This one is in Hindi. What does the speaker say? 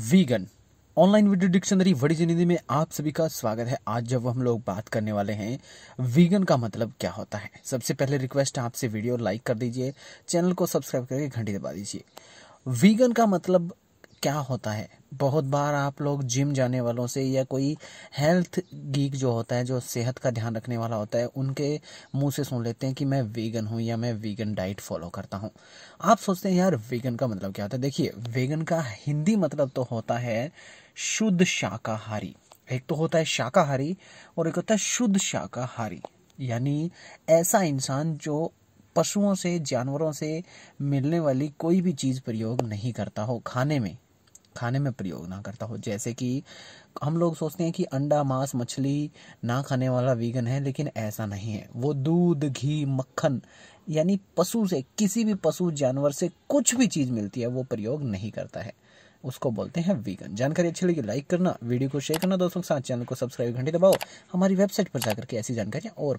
वीगन ऑनलाइन वीडियो डिक्शनरी बड़ी जिंदगी में आप सभी का स्वागत है आज जब हम लोग बात करने वाले हैं वीगन का मतलब क्या होता है सबसे पहले रिक्वेस्ट है आपसे वीडियो लाइक कर दीजिए चैनल को सब्सक्राइब करके घंटी दबा दीजिए वीगन का मतलब क्या होता है बहुत बार आप लोग जिम जाने वालों से या कोई हेल्थ गीक जो होता है जो सेहत का ध्यान रखने वाला होता है उनके मुंह से सुन लेते हैं कि मैं वीगन हूँ या मैं वीगन डाइट फॉलो करता हूँ आप सोचते हैं यार वीगन का मतलब क्या होता है देखिए वीगन का हिंदी मतलब तो होता है शुद्ध शाकाहारी एक तो होता है शाकाहारी और एक होता है शुद्ध शाकाहारी यानी ऐसा इंसान जो पशुओं से जानवरों से मिलने वाली कोई भी चीज़ प्रयोग नहीं करता हो खाने में खाने में प्रयोग ना करता हो जैसे कि हम लोग सोचते हैं कि अंडा मांस मछली ना खाने वाला वीगन है लेकिन ऐसा नहीं है वो दूध घी मक्खन यानी पशु से किसी भी पशु जानवर से कुछ भी चीज़ मिलती है वो प्रयोग नहीं करता है उसको बोलते हैं वीगन जानकारी अच्छी लगी लाइक करना वीडियो को शेयर करना दोस्तों के साथ चैनल को सब्सक्राइब घंटे दबाओ हमारी वेबसाइट पर जाकर के ऐसी जानकारियां और